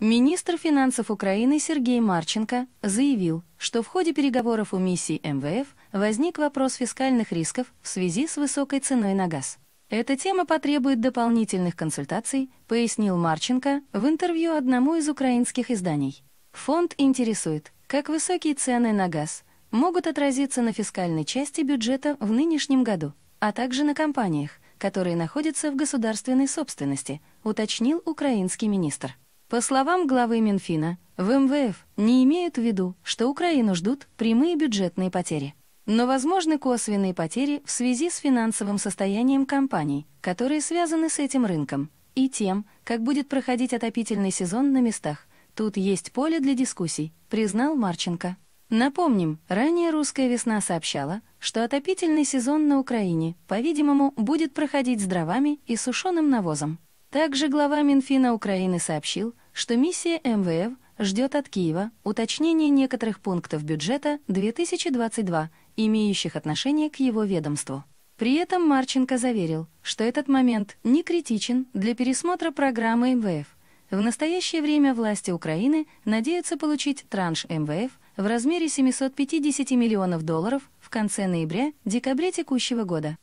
Министр финансов Украины Сергей Марченко заявил, что в ходе переговоров у миссии МВФ возник вопрос фискальных рисков в связи с высокой ценой на газ. Эта тема потребует дополнительных консультаций, пояснил Марченко в интервью одному из украинских изданий. Фонд интересует, как высокие цены на газ могут отразиться на фискальной части бюджета в нынешнем году, а также на компаниях, которые находятся в государственной собственности, уточнил украинский министр. По словам главы Минфина, в МВФ не имеют в виду, что Украину ждут прямые бюджетные потери. Но возможны косвенные потери в связи с финансовым состоянием компаний, которые связаны с этим рынком, и тем, как будет проходить отопительный сезон на местах. Тут есть поле для дискуссий, признал Марченко. Напомним, ранее «Русская весна» сообщала, что отопительный сезон на Украине, по-видимому, будет проходить с дровами и сушеным навозом. Также глава Минфина Украины сообщил, что миссия МВФ ждет от Киева уточнения некоторых пунктов бюджета 2022, имеющих отношение к его ведомству. При этом Марченко заверил, что этот момент не критичен для пересмотра программы МВФ. В настоящее время власти Украины надеются получить транш МВФ в размере 750 миллионов долларов в конце ноября-декабре текущего года.